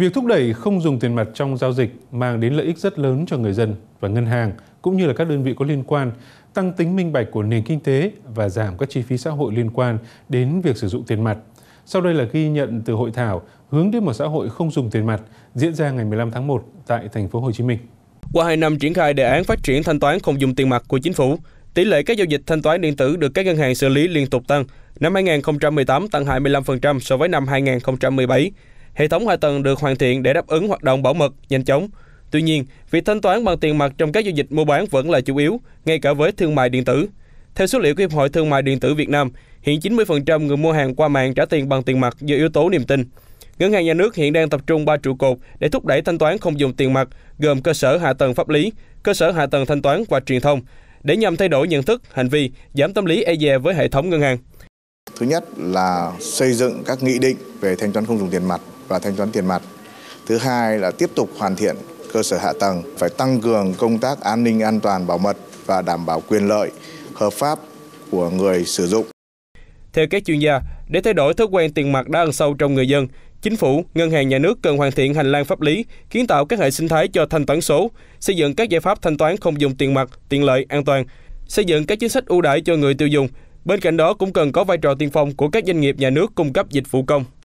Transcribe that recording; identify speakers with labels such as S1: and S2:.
S1: Việc thúc đẩy không dùng tiền mặt trong giao dịch mang đến lợi ích rất lớn cho người dân và ngân hàng cũng như là các đơn vị có liên quan, tăng tính minh bạch của nền kinh tế và giảm các chi phí xã hội liên quan đến việc sử dụng tiền mặt. Sau đây là ghi nhận từ hội thảo hướng đến một xã hội không dùng tiền mặt diễn ra ngày 15 tháng 1 tại thành phố Hồ Chí Minh. Qua 2 năm triển khai đề án phát
S2: triển thanh toán không dùng tiền mặt của chính phủ, tỷ lệ các giao dịch thanh toán điện tử được các ngân hàng xử lý liên tục tăng, năm 2018 tăng 25% so với năm 2017 hệ thống hạ tầng được hoàn thiện để đáp ứng hoạt động bảo mật nhanh chóng. Tuy nhiên, việc thanh toán bằng tiền mặt trong các giao dịch mua bán vẫn là chủ yếu, ngay cả với thương mại điện tử. Theo số liệu của Hiệp hội Thương mại Điện tử Việt Nam, hiện 90% người mua hàng qua mạng trả tiền bằng tiền mặt do yếu tố niềm tin. Ngân hàng nhà nước hiện đang tập trung ba trụ cột để thúc đẩy thanh toán không dùng tiền mặt, gồm cơ sở hạ tầng pháp lý, cơ sở hạ tầng thanh toán và truyền thông, để nhằm thay đổi nhận thức, hành vi, giảm tâm lý e dè với hệ thống ngân hàng.
S3: Thứ nhất là xây dựng các nghị định về thanh toán không dùng tiền mặt và thanh toán tiền mặt. Thứ hai là tiếp tục hoàn thiện cơ sở hạ tầng, phải tăng cường công tác an ninh an toàn bảo mật và đảm bảo quyền lợi hợp pháp của người sử dụng.
S2: Theo các chuyên gia, để thay đổi thói quen tiền mặt đã ăn sâu trong người dân, chính phủ, ngân hàng nhà nước cần hoàn thiện hành lang pháp lý, kiến tạo các hệ sinh thái cho thanh toán số, xây dựng các giải pháp thanh toán không dùng tiền mặt, tiện lợi, an toàn, xây dựng các chính sách ưu đãi cho người tiêu dùng. Bên cạnh đó cũng cần có vai trò tiên phong của các doanh nghiệp nhà nước cung cấp dịch vụ công.